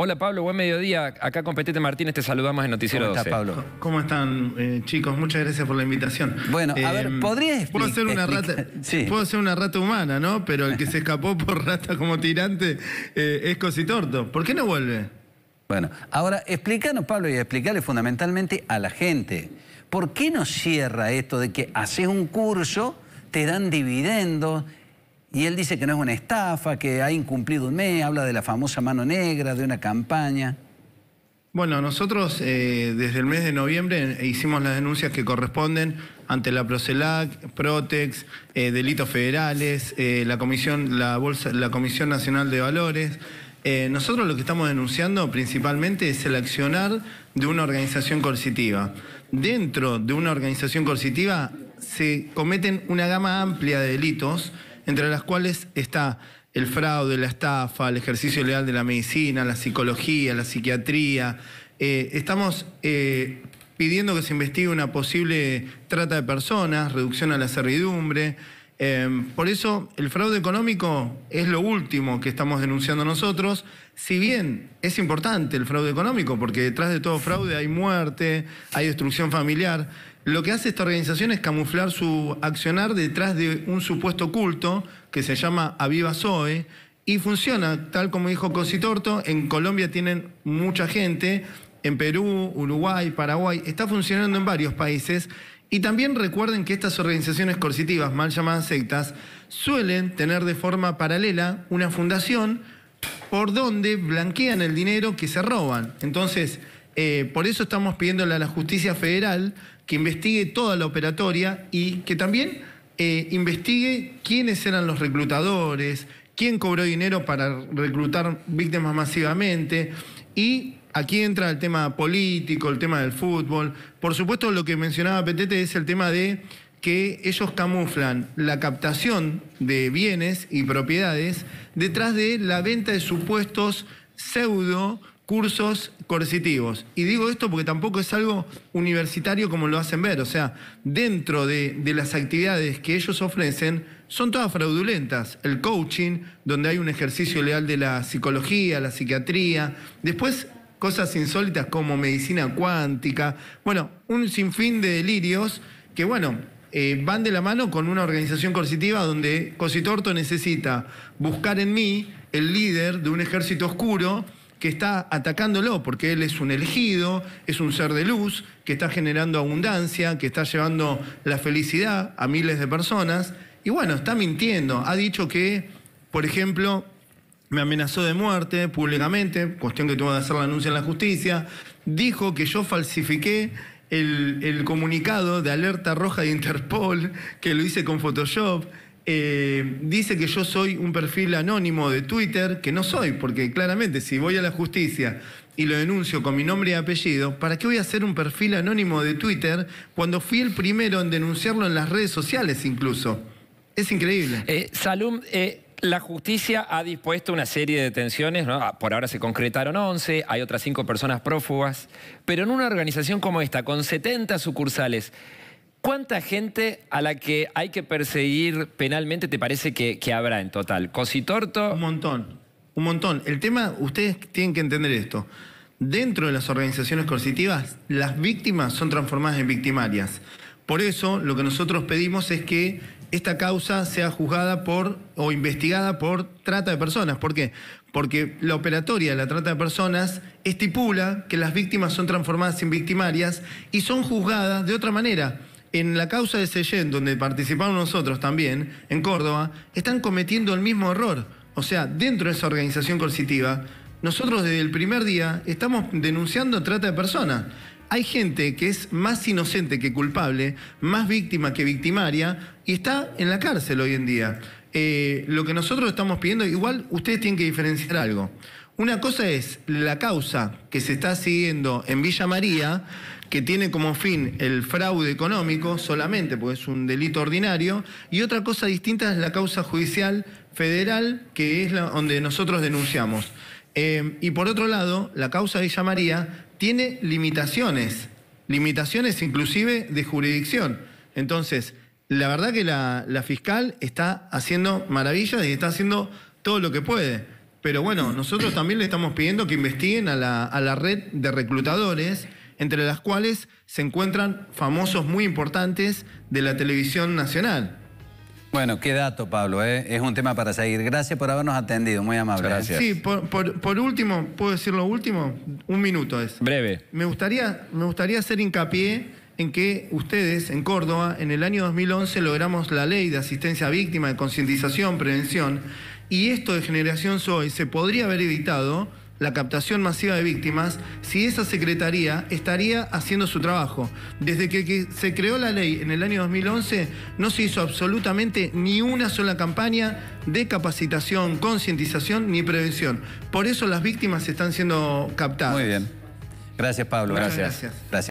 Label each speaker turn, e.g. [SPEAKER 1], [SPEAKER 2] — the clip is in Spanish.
[SPEAKER 1] Hola Pablo, buen mediodía. Acá con Martínez te saludamos en Noticiero ¿Cómo Pablo? ¿Cómo están, eh, chicos? Muchas gracias por la invitación. Bueno, a ver, eh, ¿podrías puedo una rata, Puedo ser una rata humana, ¿no? Pero el que se escapó por rata como tirante eh, es Cositorto. ¿Por qué no vuelve? Bueno, ahora explícanos, Pablo, y explicarle fundamentalmente a la gente. ¿Por qué no cierra esto de que haces un curso, te dan dividendos, y él dice que no es una estafa, que ha incumplido un mes, habla de la famosa mano negra, de una campaña. Bueno, nosotros eh, desde el mes de noviembre hicimos las denuncias que corresponden ante la Procelac, Protex, eh, delitos federales, eh, la comisión, la bolsa, la Comisión Nacional de Valores. nosotros lo que estamos denunciando principalmente es el accionar de una organización coercitiva. Dentro de una organización coercitiva se cometen una gama amplia de delitos entre las cuales está el fraude, la estafa, el ejercicio ilegal de la medicina, la psicología, la psiquiatría. Eh, estamos eh, pidiendo que se investigue una posible trata de personas, reducción a la servidumbre, Em, por eso el fraude económico es lo último que estamos denunciando nosotros, si bien es importante el fraude económico, porque detrás de todo fraude hay muerte, hay destrucción familiar, lo que hace esta organización es camuflar su accionar detrás de un supuesto culto que se llama Aviva Zoe, y funciona, tal como dijo Torto, en Colombia tienen mucha gente, en Perú, Uruguay, Paraguay, está funcionando en varios países y también recuerden que estas organizaciones coercitivas, mal llamadas sectas, suelen tener de forma paralela una fundación por donde blanquean el dinero que se roban. Entonces, eh, por eso estamos pidiéndole a la justicia federal que investigue toda la operatoria y que también eh, investigue quiénes eran los reclutadores, quién cobró dinero para reclutar víctimas masivamente y Aquí entra el tema político, el tema del fútbol. Por supuesto, lo que mencionaba Petete es el tema de que ellos camuflan la captación de bienes y propiedades detrás de la venta de supuestos pseudo cursos coercitivos. Y digo esto porque tampoco es algo universitario como lo hacen ver. O sea, dentro de, las actividades que ellos ofrecen, son todas fraudulentas. El coaching, donde hay un ejercicio leal de la psicología, la psiquiatría. Después, cosas insólitas como medicina cuántica, bueno, un sinfín de delirios que, bueno, eh, van de la mano con una organización coercitiva donde Cositorto necesita buscar en mí el líder de un ejército oscuro que está atacándolo, porque él es un elegido, es un ser de luz, que está generando abundancia, que está llevando la felicidad a miles de personas. Y bueno, está mintiendo. Ha dicho que, por ejemplo, me amenazó de muerte públicamente, cuestión que tuvo que hacer la anuncia en la justicia, dijo que yo falsifiqué el, comunicado de alerta roja de Interpol, que lo hice con Photoshop. Eh, dice que yo soy un perfil anónimo de Twitter, que no soy, porque claramente si voy a la justicia y lo denuncio con mi nombre y apellido, ¿para qué voy a hacer un perfil anónimo de Twitter cuando fui el primero en denunciarlo en las redes sociales incluso? Es increíble. Salud... Eh, Salum, eh, la justicia ha dispuesto una serie de detenciones, ah, por ahora se concretaron 11, hay otras 5 personas prófugas, pero en una organización como esta, con 70 sucursales, ¿cuánta gente a la que hay que perseguir penalmente te parece que, que habrá en total? ¿Cositorto? Un montón, un montón. El tema, ustedes tienen que entender esto. Dentro de las organizaciones coercitivas, las víctimas son transformadas en victimarias. Por eso lo que nosotros pedimos es que esta causa sea juzgada por o investigada por trata de personas. ¿Por qué? Porque la operatoria de la trata de personas estipula que las víctimas son transformadas en victimarias y son juzgadas de otra manera. En la causa de Seyén, donde participamos nosotros también, en Córdoba, están cometiendo el mismo error. O sea, dentro de esa organización coercitiva, nosotros desde el primer día estamos denunciando trata de personas hay gente que es más inocente que culpable, más víctima que victimaria, y está en la cárcel hoy en día. Eh, lo que nosotros estamos pidiendo, igual ustedes tienen que diferenciar algo. Una cosa es la causa que se está siguiendo en Villa María, que tiene como fin el fraude económico solamente, porque es un delito ordinario, y otra cosa distinta es la causa judicial federal, que es la, donde nosotros denunciamos. Eh, y por otro lado, la causa de Villa María tiene limitaciones, limitaciones inclusive de jurisdicción. Entonces, la verdad que la, fiscal está haciendo maravillas y está haciendo todo lo que puede. Pero bueno, nosotros también le estamos pidiendo que investiguen a la, a la red de reclutadores, entre las cuales se encuentran famosos muy importantes de la televisión nacional. Bueno, qué dato, Pablo. ¿eh? Es un tema para seguir. Gracias por habernos atendido. Muy amable. ¿eh? Gracias. Sí, por, último, ¿puedo decir lo último? Un minuto es. Breve. Me gustaría, me gustaría hacer hincapié en que ustedes, en Córdoba, en el año 2011 logramos la ley de asistencia a víctima, de concientización, prevención, y esto de Generación Soy se podría haber evitado la captación masiva de víctimas si esa secretaría estaría haciendo su trabajo. Desde que se creó la ley en el año 2011 no se hizo absolutamente ni una sola campaña de capacitación, concientización ni prevención. Por eso las víctimas están siendo captadas. Muy bien. Gracias Pablo. Gracias. gracias. gracias.